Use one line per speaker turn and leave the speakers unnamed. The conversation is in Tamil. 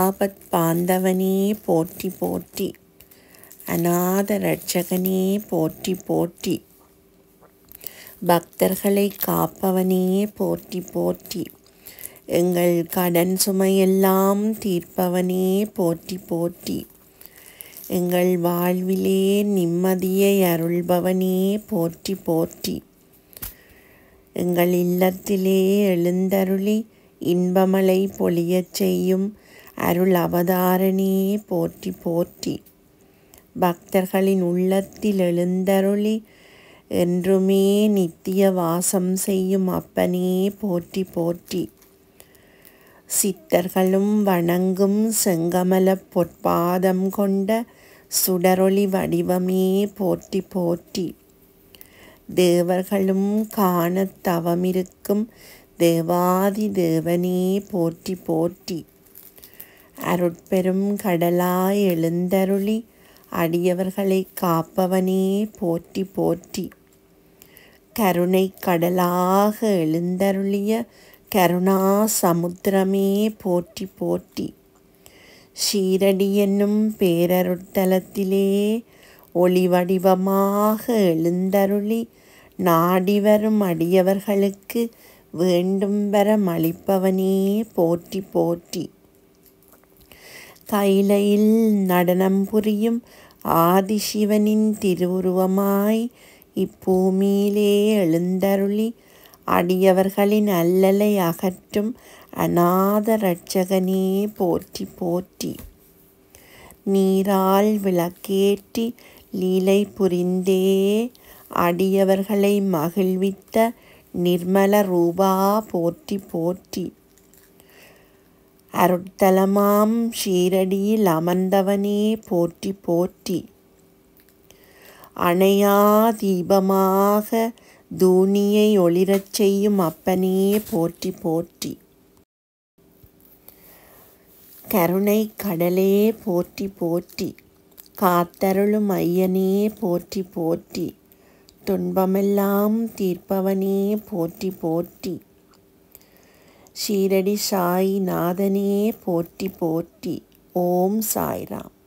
ஆபத் பாந்தவனே போற்றி போற்றி அநாத ரட்சகனே போற்றி போற்றி பக்தர்களை காப்பவனே போற்றி போற்றி எங்கள் கடன் சுமையெல்லாம் தீர்ப்பவனே போற்றி போற்றி எங்கள் வாழ்விலே நிம்மதியை அருள்பவனே போற்றி போற்றி எங்கள் இல்லத்திலே எழுந்தருளி இன்பமலை பொழியச் செய்யும் அருள் அவதாரணியே போற்றி போற்றி பக்தர்களின் உள்ளத்தில் எழுந்தருளி என்றுமே நித்திய வாசம் செய்யும் அப்பனே போற்றி போற்றி சித்தர்களும் வணங்கும் செங்கமல பொற்பாதம் கொண்ட சுடரொளி வடிவமே போற்றி போற்றி தேவர்களும் காண தவமிருக்கும் தேவாதி தேவனே போற்றி போற்றி அருட்பெரும் கடலாய் எழுந்தருளி அடியவர்களை காப்பவனே போற்றி போற்றி கருணை கடலாக எழுந்தருளிய கருணா சமுத்திரமே போற்றி போற்றி ஷீரடி என்னும் பேரருட்தலத்திலே ஒளிவடிவமாக எழுந்தருளி நாடிவரும் வரும் அடியவர்களுக்கு வேண்டும் பெற மழிப்பவனே போற்றி போற்றி கைலையில் நடனம் புரியும் ஆதிசிவனின் திருவுருவமாய் இப்பூமியிலே எழுந்தருளி அடியவர்களின் அல்லலை அகற்றும் அநாத இரட்சகனே போற்றி போற்றி நீரால் விளக்கேற்றி லீலை புரிந்தே அடியவர்களை மகிழ்வித்த நிர்மல ரூபா போற்றி போற்றி அருட்தலமாம் ஷீரடியில் அமர்ந்தவனே போற்றி போற்றி அணையா தீபமாக தூணியை ஒளிரச் செய்யும் அப்பனே போற்றி போற்றி கருணை கடலே போற்றி போற்றி காத்தருளும் ஐயனே போற்றி போற்றி துன்பமெல்லாம் தீர்ப்பவனே போற்றி போற்றி ஷீரடி சாய் நாதனே போற்றி போற்றி ஓம் சாய்ராம்